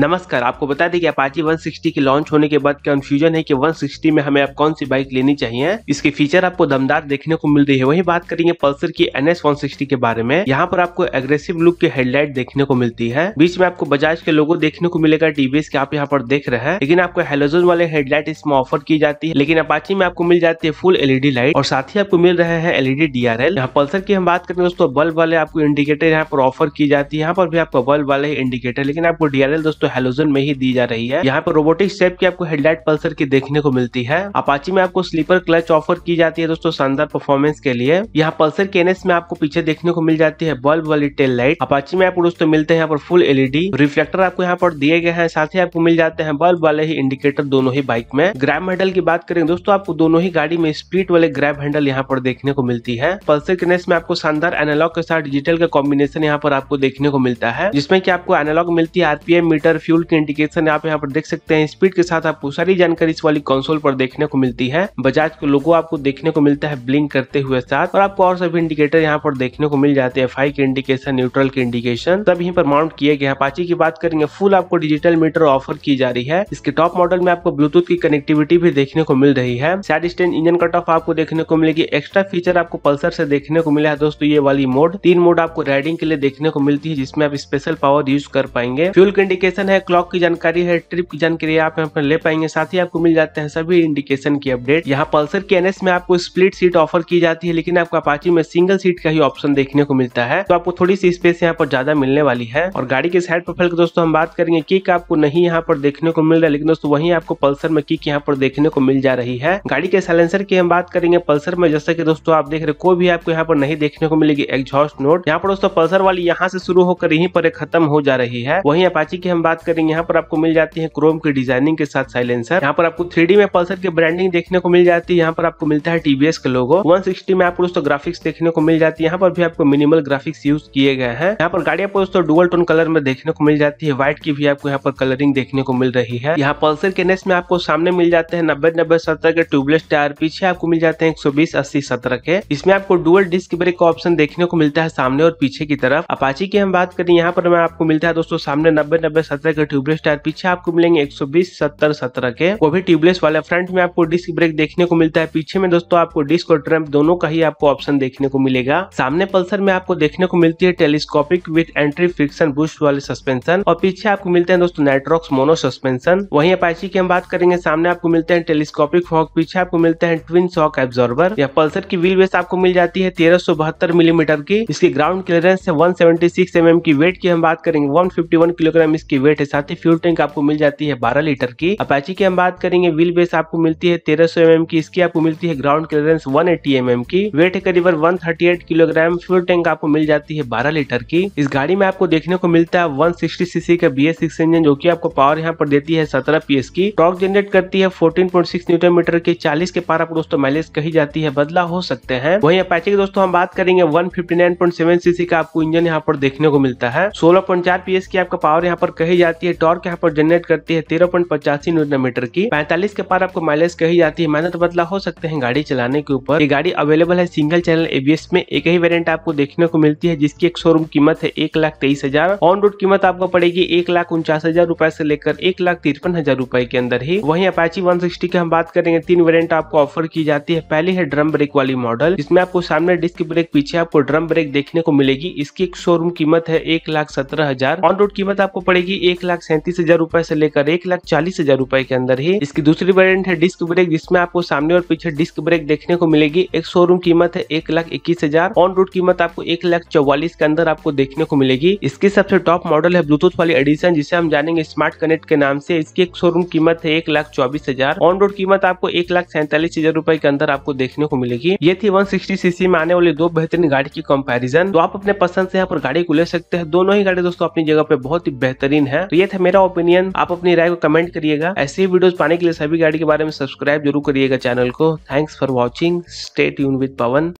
नमस्कार आपको बता दें कि अपाची 160 के लॉन्च होने के बाद कंफ्यूजन है कि 160 में हमें अब कौन सी बाइक लेनी चाहिए इसके फीचर आपको दमदार देखने को मिल रही है वहीं बात करेंगे पल्सर की एन एस के बारे में यहाँ पर आपको एग्रेसिव लुक की हेडलाइट देखने को मिलती है बीच में आपको बजाज के लोगो देखने को मिलेगा टीवीएस के आप यहाँ पर देख रहे हैं लेकिन आपको हेलोजोन वाले हेडलाइट इसमें ऑफर की जाती है लेकिन अपाची में आपको मिल जाती है फुल एलईडी लाइट और साथ ही आपको मिल रहे हैं एलईडी डी आर यहाँ पल्सर की हम बात करें दोस्तों बल्ब वाले आपको इंडिकेटर यहाँ पर ऑफर की जाती है यहाँ पर भी आपको बल्ब वाले इंडिकेटर लेकिन आपको डीआरएल दोस्तों हेलोजन तो में ही दी जा रही है यहाँ पर रोबोटिक शेप की आपको हेडलाइट पल्सर की देखने को मिलती है अपाची में आपको स्लीपर क्लच ऑफर की जाती है दोस्तों शानदार परफॉर्मेंस के लिए यहाँ पल्सर के एनएस में आपको पीछे देखने को मिल जाती है बल्ब वाली टेल लाइट अपाची में आपको दोस्तों मिलते हैं यहाँ पर फुल एलईडी रिफ्लेक्टर आपको यहाँ पर दिए गए हैं साथ ही आपको मिल जाते हैं बल्ब वाले ही इंडिकेटर दोनों ही बाइक में ग्रैब हैंडल की बात करें दोस्तों आपको दोनों ही गाड़ी में स्प्लिट वाले ग्रैब हैंडल यहाँ पर देखने को मिलती है पल्सर के में आपको शानदार एनालॉग के साथ डिजिटल का कॉम्बिनेशन यहाँ पर आपको देखने को मिलता है जिसमें की आपको एनालॉग मिलती है आरपीएम मीटर लीटर फ्यूल के इंडिकेशन आप यहाँ पर देख सकते हैं स्पीड के साथ आपको सारी जानकारी इस वाली कंसोल पर देखने को मिलती है बजाज को लोगो आपको देखने को मिलता है ब्लिंक करते हुए साथ और आपको और सभी इंडिकेटर यहाँ पर देखने को मिल जाते हैं फाइव के इंडिकेशन न्यूट्रल के इंडिकेशन तब यहीं पर माउंट किए गए अपाची की बात करेंगे फुल आपको डिजिटल मीटर ऑफर की जा रही है इसके टॉप मॉडल में आपको ब्लूटूथ की कनेक्टिविटी भी देखने को मिल रही है side stand engine cut off आपको देखने को मिलेगी एक्स्ट्रा फीचर आपको पल्सर से देखने को मिला है दोस्तों ये वाली मोड तीन मोड आपको राइडिंग के लिए देखने को मिलती है जिसमें आप स्पेशल पावर यूज कर पाएंगे फ्यूल के इंडिकेशन इंडिकेशन है क्लॉक की जानकारी है ट्रिप की जानकारी आप यहाँ पर ले पाएंगे साथ ही आपको मिल जाते हैं सभी इंडिकेशन की अपडेट यहाँ पल्सर के एनएस में आपको स्प्लिट सीट ऑफर की जाती है लेकिन आपको अपाची में सिंगल सीट का ही ऑप्शन देखने को मिलता है तो आपको थोड़ी सी स्पेस यहाँ पर ज्यादा मिलने वाली है और गाड़ी के साइड प्रोफाइल की दोस्तों हम बात करेंगे किक आपको नहीं यहाँ पर देखने को मिल रहा है लेकिन दोस्तों वही आपको पल्सर में किक यहाँ पर देखने को मिल जा रही है गाड़ी के साइलेंसर की हम बात करेंगे पल्सर में जैसा की दोस्तों आप देख रहे कोई भी आपको यहाँ पर नहीं देखने को मिलेगी एग्जॉस्ट नोट यहाँ पर दोस्तों पल्सर वाली यहाँ से शुरू होकर यहीं पर खत्म हो जा रही है वहीं अपाची की हम बात करें यहाँ पर आपको मिल जाती है क्रोम की डिजाइनिंग के साथ साइलेंसर यहाँ पर आपको थ्री में पल्सर की ब्रांडिंग देखने को मिल जाती है यहाँ पर आपको मिलता है टीवीएस का लोगो वन में आपको दोस्तों ग्राफिक्स देखने को मिल जाती है यहाँ पर भी आपको मिनिमल ग्राफिक्स यूज किए गए हैं यहाँ पर गाड़ी आपको दोस्तों डुअल टोन कलर में देखने को मिल जाती है व्हाइट की भी आपको यहाँ पर कलरिंग देखने को मिल रही है यहाँ पल्सर के नेक्स्ट में आपको सामने मिल जाते हैं नब्बे नब्बे सत्रह के ट्यूबलेस टायर पीछे आपको मिल जाते हैं एक सौ बीस अस्सी सत्रह के इसमें आपको डुअल डिस्क ब्रेक का ऑप्शन देखने को मिलता है सामने और पीछे की तरफ अपाची की हम बात करें यहाँ पर मैं आपको मिलता है दोस्तों सामने नब्बे नब्बे सत्रह के ट्यूबलेस टायर पीछे आपको मिलेंगे एक सौ बीस सत्तर सत्रह के वो भी ट्यूबलेस वाले फ्रंट में आपको डिस्क ब्रेक देखने को मिलता है पीछे में दोस्तों आपको डिस्क और ट्रम्प दोनों का ही आपको ऑप्शन देखने को मिलेगा सामने पल्सर में आपको देखने को मिलती है telescopic with entry friction boost वाले सस्पेंशन और पीछे आपको मिलते हैं दोस्तों नेटरॉक्स मोनो सस्पेंशन वहीं अपाची की हम बात करेंगे सामने आपको मिलते हैं टेलीस्कोपिक फॉक पीछे आपको मिलते हैं ट्विन शॉक एब्जॉर्बर या पल्सर की व्हील बेस आपको मिल जाती है तेरह मिलीमीटर की इसकी ग्राउंड क्लियरेंस है वन सेवेंटी mm की वेट की हम बात करेंगे वन किलोग्राम इसकी वेट है साथ ही फ्यूल टैंक आपको मिल जाती है बारह लीटर की अपाची की हम बात करेंगे व्हील बेस आपको मिलती है तेरह सौ एम की इसकी आपको मिलती है ground clearance one eighty M की वेट है करीबन one thirty eight kilogram fuel tank आपको मिल जाती है बारह लीटर की इस गाड़ी में आपको देखने को मिलता है वन सिक्सटी सीसी का बी एस सिक्स इंजन जो की आपको पावर यहाँ पर देती है सत्रह पी एस की टॉक जनरेट करती है fourteen point six newton metre की चालीस के पार आपको दोस्तों माइलेज कही जाती है बदला हो सकते हैं वही अपाची की दोस्तों हम बात करेंगे one fifty nine point seven CC का आपको इंजन यहाँ पर देखने को मिलता है सोलह पॉइंट चार पी एस की आपका पावर यहाँ पर कही कही जाती है टॉर्क यहाँ पर जनरेट करती है तेरह पॉइंट पचासी न्यूटन मीटर की पैंतालीस के पार आपको माइलेज कही जाती है मेहनत तो बदला हो सकते हैं गाड़ी चलाने के ऊपर ये गाड़ी अवेलेबल है सिंगल चैनल एबीएस में एक ही वेरियंट आपको देखने को मिलती है जिसकी एक शोरूम कीमत है एक लाख तेईस हजार ऑन रोड कीमत आपको पड़ेगी एक लाख उनचास हजार रूपए से लेकर एक लाख तिरपन हजार रूपए के अंदर ही वही अपाची वन सिक्सटी की हम बात करेंगे तीन वेरियंट आपको ऑफर की जाती है पहली है ड्रम ब्रेक वाली मॉडल इसमें आपको सामने डिस्क ब्रेक पीछे आपको ड्रम ब्रेक देखने को मिलेगी इसकी एक शोरूम कीमत है एक लाख सत्रह हजार ऑन रोड कीमत आपको पड़ेगी एक लाख सैंतीस हजार रूपए से लेकर एक लाख चालीस हजार रूपए के अंदर ही इसकी दूसरी वेरियंट है डिस्क ब्रेक जिसमें आपको सामने और पीछे डिस्क ब्रेक देखने को मिलेगी एक शोरूम कीमत है एक लाख इक्कीस हजार ऑन रोड कीमत आपको एक लाख चौवालीस के अंदर आपको देखने को मिलेगी इसकी सबसे टॉप मॉडल है ब्लूटूथ वाली एडिशन जिसे हम जानेंगे स्मार्ट कनेक्ट के नाम से इसकी एक शोरूम कीमत है एक लाख चौबीस हजार ऑन रोड कीमत आपको एक लाख सैंतालीस हजार रुपए के अंदर आपको देखने को मिलेगी ये थी वन सिक्सटी सीसी में आने वाली दो बेहतरीन गाड़ी की कंपेरिजन तो आप अपने पसंद से यहाँ पर गाड़ी को ले सकते हैं दोनों ही गाड़ी दोस्तों अपनी जगह पे बहुत ही बेहतरीन है है तो ये था मेरा ओपिनियन आप अपनी राय को कमेंट करिएगा ऐसे ही वीडियोस पाने के लिए सभी गाड़ी के बारे में सब्सक्राइब जरूर करिएगा चैनल को थैंक्स फॉर वॉचिंग स्टेट यून विद पवन